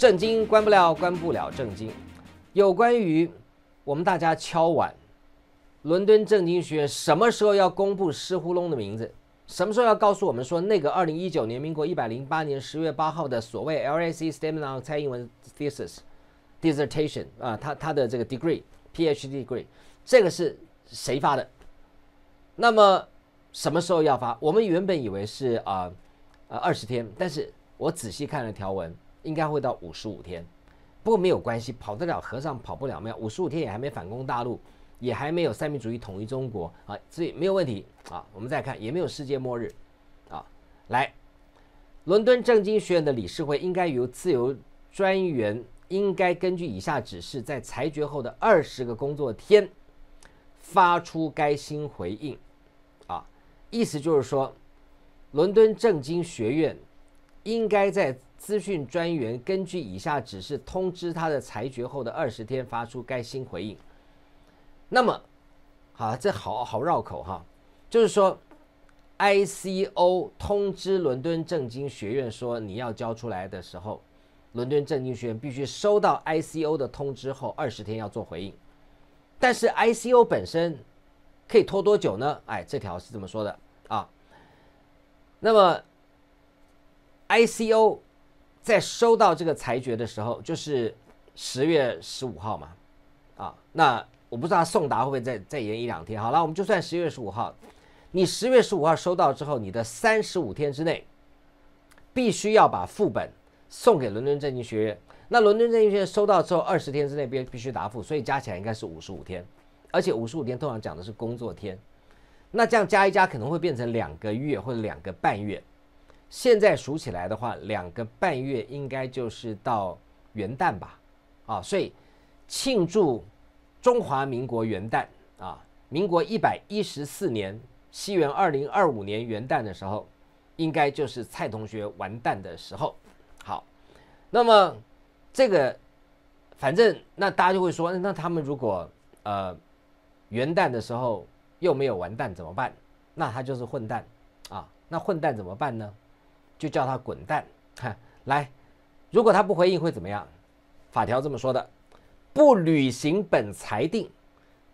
正经关不了，关不了正经。有关于我们大家敲碗，伦敦正经学院什么时候要公布湿呼隆的名字？什么时候要告诉我们说那个二零一九年民国一百零八年十月八号的所谓 LAC Statement on t 英文 i Thesis Dissertation 啊，他他的这个 Degree Ph.D. Degree 这个是谁发的？那么什么时候要发？我们原本以为是啊呃二十天，但是我仔细看了条文。应该会到五十五天，不过没有关系，跑得了和尚跑不了庙。五十五天也还没反攻大陆，也还没有三民主义统一中国啊，所以没有问题啊。我们再看，也没有世界末日啊。来，伦敦政经学院的理事会应该由自由专员应该根据以下指示，在裁决后的二十个工作天发出该新回应啊。意思就是说，伦敦政经学院。应该在资讯专员根据以下指示通知他的裁决后的二十天发出该新回应。那么，啊，这好好绕口哈，就是说，ICO 通知伦敦政经学院说你要交出来的时候，伦敦政经学院必须收到 ICO 的通知后二十天要做回应。但是 ICO 本身可以拖多久呢？哎，这条是这么说的啊。那么。ICO 在收到这个裁决的时候，就是十月十五号嘛，啊，那我不知道送达会不会再再延一两天。好了，我们就算十月十五号，你十月十五号收到之后，你的三十五天之内必须要把副本送给伦敦政经学院。那伦敦政经学院收到之后，二十天之内必须答复，所以加起来应该是五十五天。而且五十五天通常讲的是工作天，那这样加一加可能会变成两个月或者两个半月。现在数起来的话，两个半月应该就是到元旦吧，啊，所以庆祝中华民国元旦啊，民国一百一十四年西元二零二五年元旦的时候，应该就是蔡同学完蛋的时候。好，那么这个反正那大家就会说，那他们如果呃元旦的时候又没有完蛋怎么办？那他就是混蛋啊，那混蛋怎么办呢？就叫他滚蛋！看来，如果他不回应会怎么样？法条这么说的：不履行本裁定，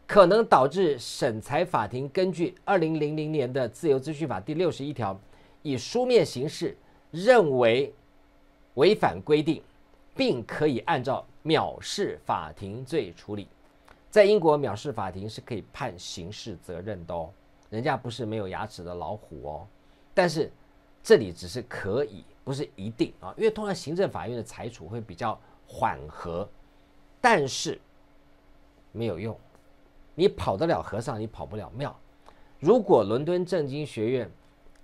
可能导致审裁法庭根据二零零零年的《自由资讯法》第六十一条，以书面形式认为违反规定，并可以按照藐视法庭罪处理。在英国，藐视法庭是可以判刑事责任的哦，人家不是没有牙齿的老虎哦。但是。这里只是可以，不是一定啊，因为通常行政法院的裁处会比较缓和，但是没有用，你跑得了和尚，你跑不了庙。如果伦敦政经学院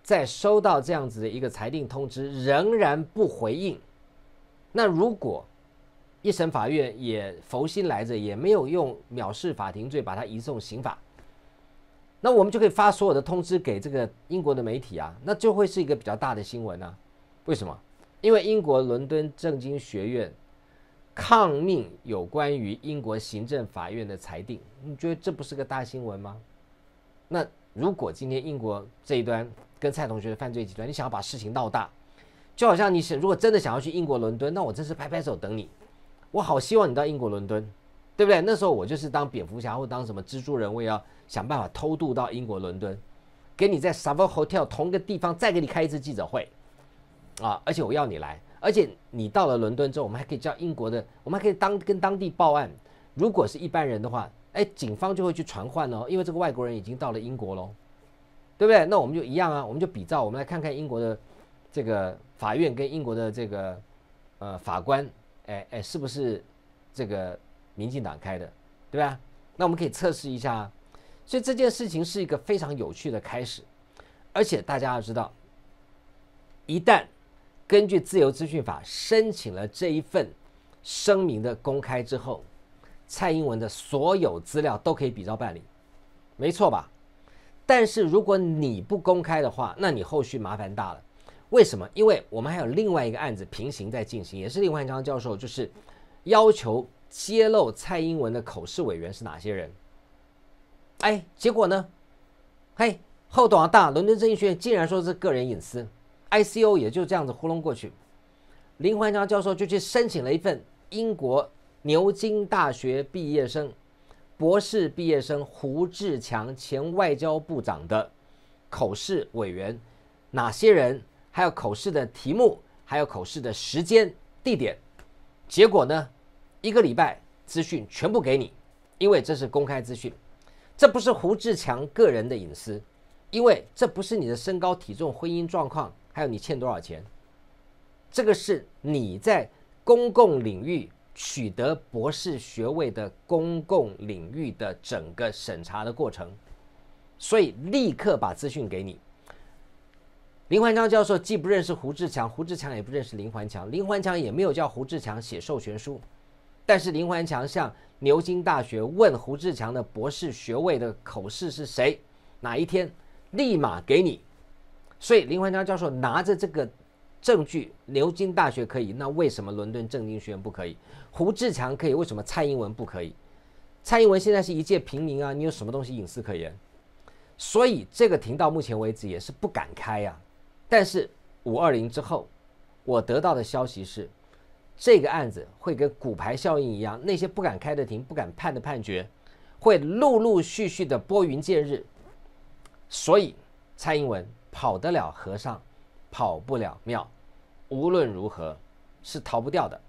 在收到这样子的一个裁定通知，仍然不回应，那如果一审法院也佛心来着，也没有用藐视法庭罪把他移送刑法。那我们就可以发所有的通知给这个英国的媒体啊，那就会是一个比较大的新闻呢。为什么？因为英国伦敦政经学院抗命有关于英国行政法院的裁定，你觉得这不是个大新闻吗？那如果今天英国这一端跟蔡同学的犯罪集团，你想要把事情闹大，就好像你想如果真的想要去英国伦敦，那我真是拍拍手等你，我好希望你到英国伦敦。对不对？那时候我就是当蝙蝠侠或当什么蜘蛛人，我也要想办法偷渡到英国伦敦，给你在 Savoy Hotel 同个地方再给你开一次记者会，啊！而且我要你来，而且你到了伦敦之后，我们还可以叫英国的，我们还可以当跟当地报案。如果是一般人的话，哎，警方就会去传唤哦，因为这个外国人已经到了英国喽，对不对？那我们就一样啊，我们就比照，我们来看看英国的这个法院跟英国的这个呃法官，哎哎，是不是这个？民进党开的，对吧？那我们可以测试一下，所以这件事情是一个非常有趣的开始。而且大家要知道，一旦根据自由资讯法申请了这一份声明的公开之后，蔡英文的所有资料都可以比照办理，没错吧？但是如果你不公开的话，那你后续麻烦大了。为什么？因为我们还有另外一个案子平行在进行，也是林一张教授，就是要求。揭露蔡英文的口试委员是哪些人？哎，结果呢？嘿，后董啊，大伦敦政学院竟然说是个人隐私，ICO 也就这样子糊弄过去。林怀强教授就去申请了一份英国牛津大学毕业生、博士毕业生胡志强前外交部长的口试委员哪些人，还有口试的题目，还有口试的时间、地点。结果呢？一个礼拜资讯全部给你，因为这是公开资讯，这不是胡志强个人的隐私，因为这不是你的身高体重、婚姻状况，还有你欠多少钱，这个是你在公共领域取得博士学位的公共领域的整个审查的过程，所以立刻把资讯给你。林环强教授既不认识胡志强，胡志强也不认识林环强，林环强也没有叫胡志强写授权书。但是林怀强向牛津大学问胡志强的博士学位的口试是谁？哪一天？立马给你。所以林怀强教授拿着这个证据，牛津大学可以，那为什么伦敦政经学院不可以？胡志强可以，为什么蔡英文不可以？蔡英文现在是一介平民啊，你有什么东西隐私可言？所以这个庭到目前为止也是不敢开呀。但是五二零之后，我得到的消息是。这个案子会跟骨牌效应一样，那些不敢开的庭、不敢判的判决，会陆陆续续的拨云见日。所以，蔡英文跑得了和尚，跑不了庙，无论如何是逃不掉的。